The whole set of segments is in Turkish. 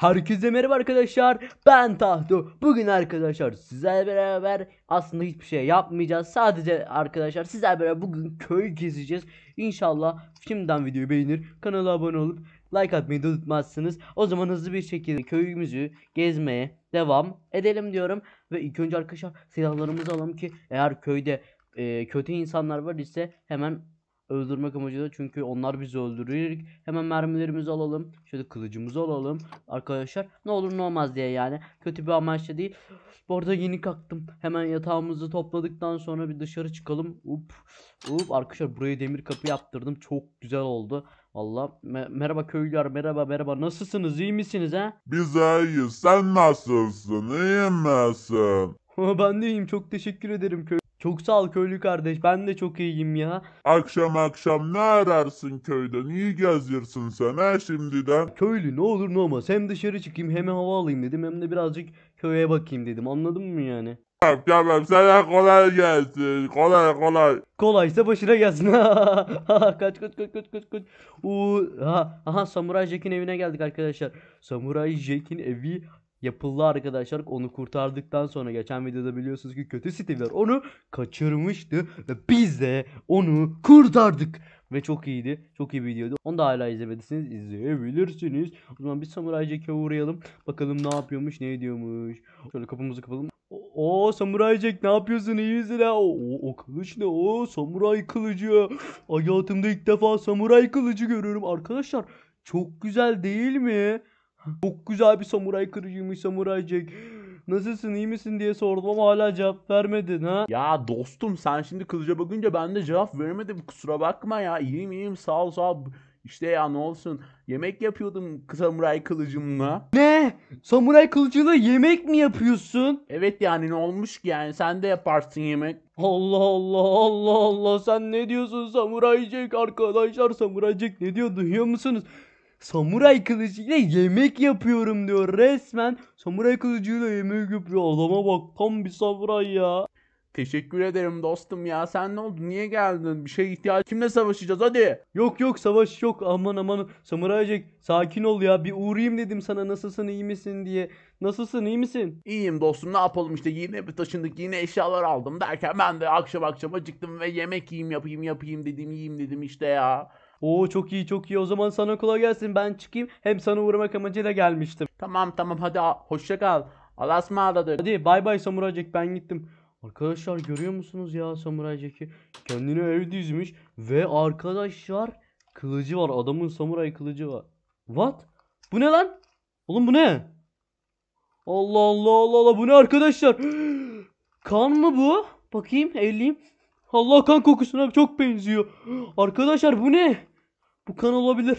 Herkese merhaba arkadaşlar. Ben Tahtu. Bugün arkadaşlar sizlerle beraber aslında hiçbir şey yapmayacağız. Sadece arkadaşlar sizlerle beraber bugün köy gezeceğiz. İnşallah şimdiden videoyu beğenir, kanala abone olup like atmayı da unutmazsınız. O zaman hızlı bir şekilde köyümüzü gezmeye devam edelim diyorum. Ve ilk önce arkadaşlar silahlarımızı alalım ki eğer köyde e, kötü insanlar var ise hemen öldürmek amacıyla çünkü onlar bizi öldürür. Hemen mermilerimizi alalım. Şöyle kılıcımızı alalım. Arkadaşlar ne olur ne olmaz diye yani. Kötü bir amaçla değil. Bu arada yeni kalktım. Hemen yatağımızı topladıktan sonra bir dışarı çıkalım. Up. Up. Arkadaşlar burayı demir kapı yaptırdım. Çok güzel oldu. Allah Me merhaba köylüler merhaba merhaba nasılsınız iyi misiniz he? Biz iyiyiz sen nasılsın İyi misin? ben de iyiyim çok teşekkür ederim köylüler. Çok sağ ol köylü kardeş. Ben de çok iyiyim ya. Akşam akşam ne ararsın köyde? Niye gezirsin sen ha şimdiden? Köylü ne olur ne olmaz. Hem dışarı çıkayım hem hava alayım dedim. Hem de birazcık köye bakayım dedim. Anladın mı yani? Tamam tamam sana kolay gelsin. Kolay kolay. Kolaysa başına gelsin. kaç kaç kaç kaç kaç kaç. Uu, aha, aha Samuray Jack'in evine geldik arkadaşlar. Samuray Jack'in evi yapıldı arkadaşlar. Onu kurtardıktan sonra geçen videoda biliyorsunuz ki kötü Steve'ler onu kaçırmıştı. Ve biz de onu kurtardık. Ve çok iyiydi. Çok iyi videoydu. Onu da hala izlemediyseniz izleyebilirsiniz. O zaman bir Samuray Jack'e uğrayalım. Bakalım ne yapıyormuş ne ediyormuş. Şöyle kapımızı kapalım. O Samuray Jack ne yapıyorsun iyi misin ha? O, o kılıç ne? O samuray kılıcı. Hayatımda ilk defa samuray kılıcı görüyorum. Arkadaşlar çok güzel değil mi? Çok güzel bir samuray kırıcıymış samuray Jack. Nasılsın iyi misin diye sordum ama hala cevap vermedin ha. Ya dostum sen şimdi kılıca bakınca ben de cevap veremedim kusura bakma ya. İyiyim iyiyim sağ ol sağ ol. İşte ya ne olsun yemek yapıyordum samuray kılıcımla. Ne? Samuray kılıcıyla yemek mi yapıyorsun? Evet yani ne olmuş ki yani sen de yaparsın yemek. Allah Allah Allah Allah sen ne diyorsun samuray Jack arkadaşlar samuray Jack ne diyor duyuyor musunuz? samuray kılıcıyla yemek yapıyorum diyor resmen. Samuray kılıcıyla yemek yapıyor. Adama bak tam bir samuray ya. Teşekkür ederim dostum ya. Sen ne oldu? Niye geldin? Bir şey ihtiyaç. Kimle savaşacağız hadi. Yok yok savaş yok. Aman aman. Samuray Jack sakin ol ya. Bir uğrayayım dedim sana nasılsın iyi misin diye. Nasılsın iyi misin? İyiyim dostum ne yapalım işte yine bir taşındık yine eşyalar aldım derken ben de akşam akşam acıktım ve yemek yiyeyim yapayım yapayım dedim yiyeyim dedim işte ya. Oo çok iyi çok iyi o zaman sana kolay gelsin ben çıkayım hem sana uğramak amacıyla gelmiştim. Tamam tamam hadi a- hoşça kal. Allah'a ısmarladık. Hadi bay bay Samuray Jack ben gittim. Arkadaşlar görüyor musunuz ya Samuray Jack'i? Kendini evde yüzmüş ve arkadaşlar kılıcı var adamın samuray kılıcı var. What? Bu ne lan? Oğlum bu ne? Allah Allah Allah Allah bu ne arkadaşlar? kan mı bu? Bakayım elleyeyim. Allah kan kokusuna çok benziyor. Arkadaşlar bu ne? Bu kan olabilir.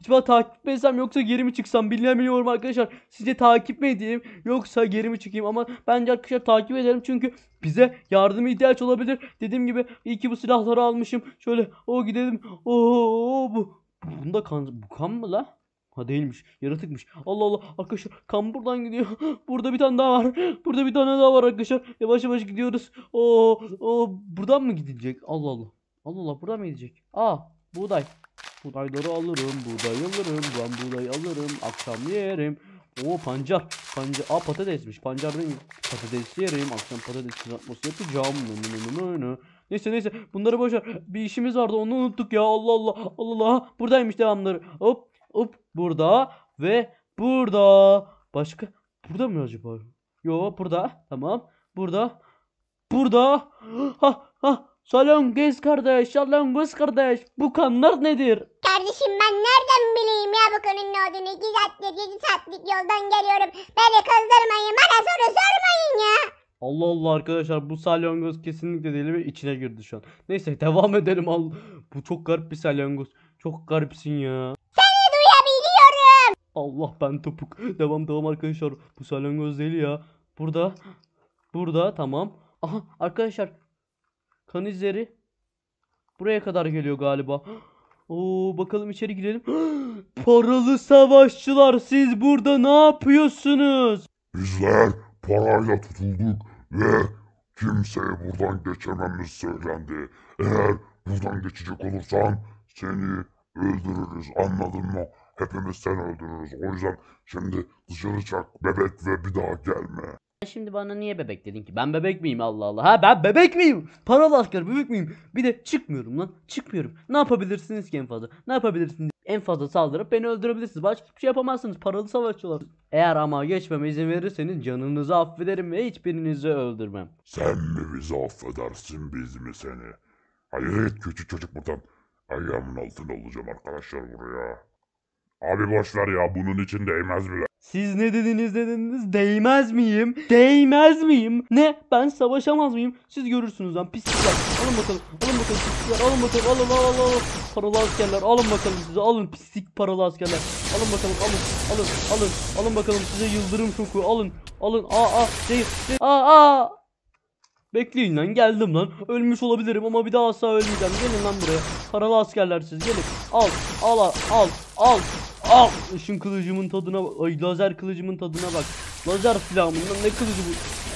Acaba takip mi etsem yoksa geri mi çıksam bilemiyorum arkadaşlar. Sizce takip mi edeyim yoksa geri mi çıkayım ama bence arkadaşlar takip edelim çünkü bize yardıma ihtiyaç olabilir. Dediğim gibi iyi ki bu silahları almışım. Şöyle o gidelim. Oo bu bunda kan bu kan mı la? Ha değilmiş. Yaratıkmış. Allah Allah. Arkadaşlar kan buradan gidiyor. Burada bir tane daha var. Burada bir tane daha var arkadaşlar. Yavaş yavaş gidiyoruz. Oo, oo buradan mı gidecek? Allah Allah. Allah Allah buradan mı gidecek? Aa buğday. Buğdayları alırım, buğday alırım, ben buğday alırım, akşam yerim. O pancar, pancar, a patatesmiş, pancar değil mi? Patates yerim, akşam patates kızartması yapacağım. Nı nı nı nı. Neyse neyse bunları boşver. Bir işimiz vardı onu unuttuk ya Allah Allah Allah Allah. Buradaymış devamları. Hop hop burada ve burada. Başka burada mı acaba? Yo burada tamam. Burada. Burada. Ha ha. Salam kız kardeş, salam kız kardeş. Bu kanlar nedir? Kardeşim ben nereden bileyim ya bu konunun ne olduğunu? 2 saatlik 7 saatlik yoldan geliyorum. Beni kızdırmayın bana soru sormayın ya. Allah Allah arkadaşlar bu salyangoz kesinlikle deli ve içine girdi şu an. Neyse devam edelim al. Bu çok garip bir salyangoz. Çok garipsin ya. Seni duyabiliyorum. Allah ben topuk. Devam devam arkadaşlar. Bu salyangoz deli ya. Burada. Burada tamam. Aha arkadaşlar. Kan izleri. Buraya kadar geliyor galiba. Oo bakalım içeri girelim. Paralı savaşçılar siz burada ne yapıyorsunuz? Bizler parayla tutulduk ve kimseye buradan geçememiz söylendi. Eğer buradan geçecek olursan seni öldürürüz anladın mı? Hepimiz seni öldürürüz. O yüzden şimdi dışarı çak bebek ve bir daha gelme şimdi bana niye bebek dedin ki? Ben bebek miyim Allah Allah? Ha ben bebek miyim? Para asker bebek miyim? Bir de çıkmıyorum lan. Çıkmıyorum. Ne yapabilirsiniz ki en fazla? Ne yapabilirsiniz? En fazla saldırıp beni öldürebilirsiniz. Başka hiçbir şey yapamazsınız. Paralı savaşçılar. Eğer ama geçmeme izin verirseniz canınızı affederim ve hiçbirinizi öldürmem. Sen mi bizi affedersin biz mi seni? Hayır et kötü çocuk buradan. Ayağımın altına olacağım arkadaşlar buraya. Abi boşver ya bunun için değmez bile. Siz ne dediniz dediniz? Değmez miyim? Değmez miyim? Ne? Ben savaşamaz mıyım? Siz görürsünüz lan pislikler. Alın bakalım. Alın bakalım pislikler. Alın bakalım. Alın alın alın. alın. Paralı askerler. Alın bakalım size. Alın pislik paralı askerler. Alın bakalım. Alın. Alın. Alın. Alın bakalım size yıldırım şoku. Alın. Alın. Aa aa. Değil. Şey, değil. Şey, aa aa. Bekleyin lan geldim lan. Ölmüş olabilirim ama bir daha asla ölmeyeceğim. Gelin lan buraya. Paralı askerler siz gelin. al al. al. Al. Al. Işın kılıcımın tadına bak. Ay lazer kılıcımın tadına bak. Lazer silahımın ne kılıcı bu?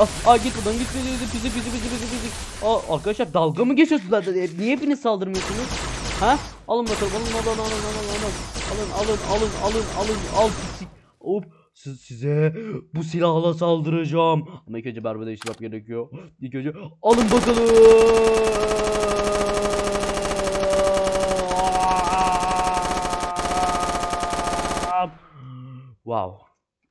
Ah, ah git buradan git bizi bizi bizi bizi bizi bizi. Aa, arkadaşlar dalga mı geçiyorsunuz? Niye hepiniz saldırmıyorsunuz? Ha? Alın bakalım alın alın alın alın alın alın alın alın alın alın al pislik. Hop siz, size bu silahla saldıracağım. Ama ilk önce berbere işlem gerekiyor. İlk önce alın bakalım. Wow.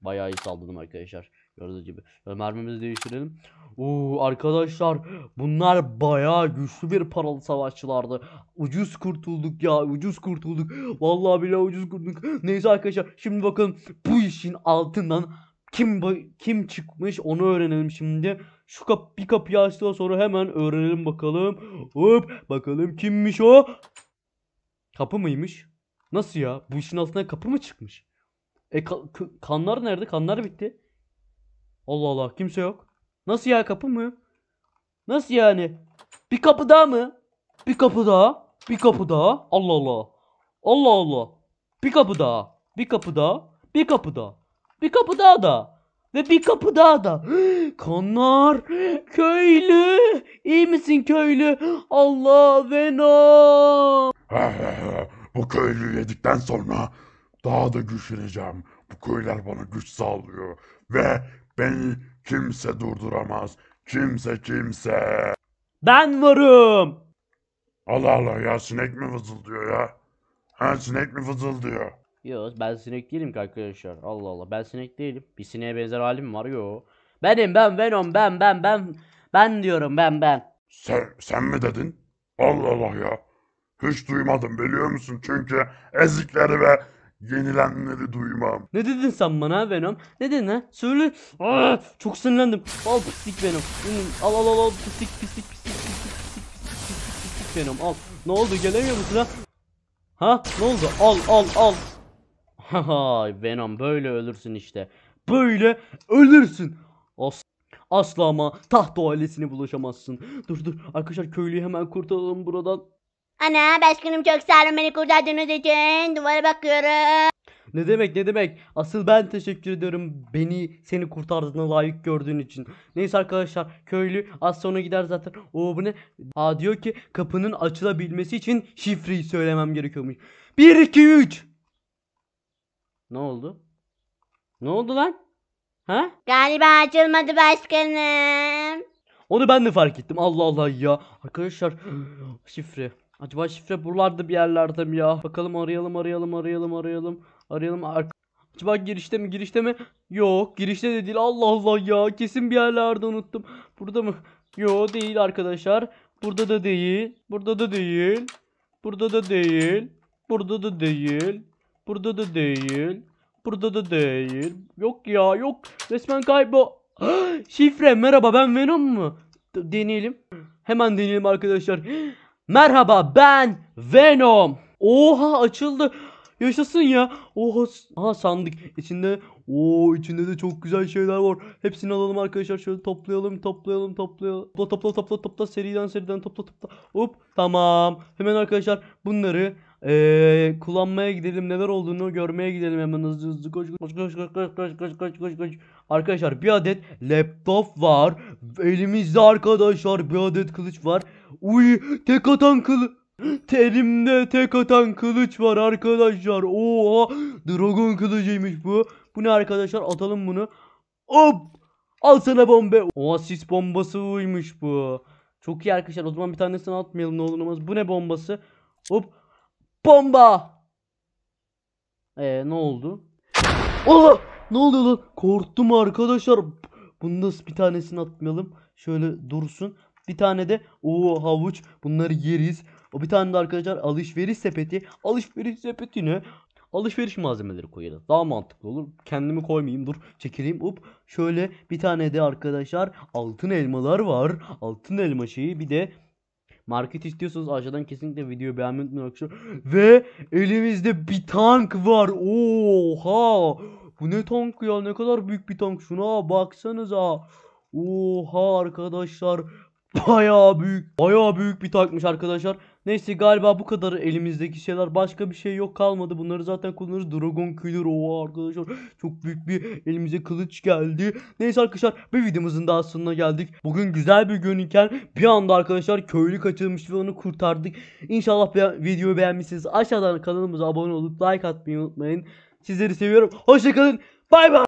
Bayağı iyi saldırdım arkadaşlar. Gördüğünüz gibi. Mermimizi değiştirelim. Uuu arkadaşlar bunlar bayağı güçlü bir paralı savaşçılardı. Ucuz kurtulduk ya ucuz kurtulduk. Vallahi bile ucuz kurtulduk. Neyse arkadaşlar şimdi bakın bu işin altından kim kim çıkmış onu öğrenelim şimdi. Şu kap bir kapıyı açtıktan sonra hemen öğrenelim bakalım. Hop bakalım kimmiş o? Kapı mıymış? Nasıl ya? Bu işin altından kapı mı çıkmış? E ka kanlar nerede? Kanlar bitti. Allah Allah kimse yok. Nasıl ya kapı mı? Nasıl yani? Bir kapı daha mı? Bir kapı daha. Bir kapı daha. Allah Allah. Allah Allah. Bir kapı daha. Bir kapı daha. Bir kapı daha. Bir kapı daha da. Ve bir kapı daha da. Kanlar. Köylü. İyi misin köylü? Allah Venom. Bu köylü yedikten sonra daha da güçleneceğim. Bu köyler bana güç sağlıyor. Ve beni kimse durduramaz. Kimse kimse. Ben varım. Allah Allah ya sinek mi vızıldıyor ya? Ha sinek mi vızıldıyor? Yok ben sinek değilim ki arkadaşlar. Allah Allah ben sinek değilim. Bir sineğe benzer halim var yo. Benim ben Venom ben ben ben ben diyorum ben ben. Sen, sen mi dedin? Allah Allah ya. Hiç duymadım biliyor musun? Çünkü ezikleri ve Yenilenleri duymam. Ne dedin sen bana Venom? Ne dedin ha? Söyle. Aa, ah, çok sinirlendim. Al pislik Venom. Al al al al pislik pislik pislik pislik pislik pislik pislik Venom al. Ne oldu gelemiyor musun ha? Ha ne oldu? Al al al. Haha Venom böyle ölürsün işte. Böyle ölürsün. As Asla ama taht ailesine bulaşamazsın. Dur dur arkadaşlar köylüyü hemen kurtaralım buradan. Ana başkanım çok sağ olun beni kurtardığınız için duvara bakıyorum. Ne demek ne demek. Asıl ben teşekkür ediyorum beni seni kurtardığına layık gördüğün için. Neyse arkadaşlar köylü az sonra gider zaten. O bu ne? Aa diyor ki kapının açılabilmesi için şifreyi söylemem gerekiyormuş. 1 2 3 Ne oldu? Ne oldu lan? Ha? Galiba açılmadı başkanım. Onu ben de fark ettim. Allah Allah ya. Arkadaşlar şifre. Acaba şifre buralarda bir yerlerde mi ya? Bakalım arayalım arayalım arayalım arayalım. Arayalım arka... Acaba girişte mi girişte mi? Yok girişte de değil Allah Allah ya kesin bir yerlerde unuttum. Burada mı? Yok değil arkadaşlar. Burada da değil. Burada da değil. Burada da değil. Burada da değil. Burada da değil. Burada da değil. Yok ya yok. Resmen kaybo. Şifre merhaba ben Venom mu? Deneyelim. Hemen deneyelim arkadaşlar. Merhaba ben Venom. Oha açıldı. Yaşasın ya. Oha. Aha sandık. içinde. Oo içinde de çok güzel şeyler var. Hepsini alalım arkadaşlar. Şöyle toplayalım, toplayalım, toplayalım. Topla topla topla topla seriden seriden topla topla. Hop tamam. Hemen arkadaşlar bunları ee, kullanmaya gidelim. Neler olduğunu görmeye gidelim hemen hızlı hızlı koş koş koş koş koş koş koş koş koş. Arkadaşlar bir adet laptop var. Elimizde arkadaşlar bir adet kılıç var. Uy tek atan kılıç. Elimde tek atan kılıç var arkadaşlar. Oha dragon kılıcıymış bu. Bu ne arkadaşlar atalım bunu. Hop al sana bombe. Oha bombası uymuş bu. Çok iyi arkadaşlar o zaman bir tanesini atmayalım ne olur Bu ne bombası? Hop bomba. Eee ne oldu? Allah! Ne oluyor lan? Korktum arkadaşlar. Bunu nasıl bir tanesini atmayalım. Şöyle dursun. Bir tane de o havuç. Bunları yeriz. O bir tane de arkadaşlar alışveriş sepeti. Alışveriş sepeti ne? alışveriş malzemeleri koyalım. Daha mantıklı olur. Kendimi koymayayım. Dur çekileyim. Up. Şöyle bir tane de arkadaşlar altın elmalar var. Altın elma şeyi bir de Market istiyorsanız aşağıdan kesinlikle videoyu beğenmeyi unutmayın Ve elimizde bir tank var. Oha! Bu ne tank ya ne kadar büyük bir tank. Şuna baksanıza. Oha arkadaşlar. Baya büyük. Baya büyük bir tankmış arkadaşlar. Neyse galiba bu kadar elimizdeki şeyler. Başka bir şey yok kalmadı. Bunları zaten kullanırız. Dragon Killer. Oha arkadaşlar. Çok büyük bir elimize kılıç geldi. Neyse arkadaşlar bir videomuzun daha sonuna geldik. Bugün güzel bir gün iken bir anda arkadaşlar köylü kaçırmış ve onu kurtardık. İnşallah be videoyu beğenmişsiniz. Aşağıdan kanalımıza abone olup like atmayı unutmayın. Sizleri seviyorum. Hoşçakalın. Bay bay.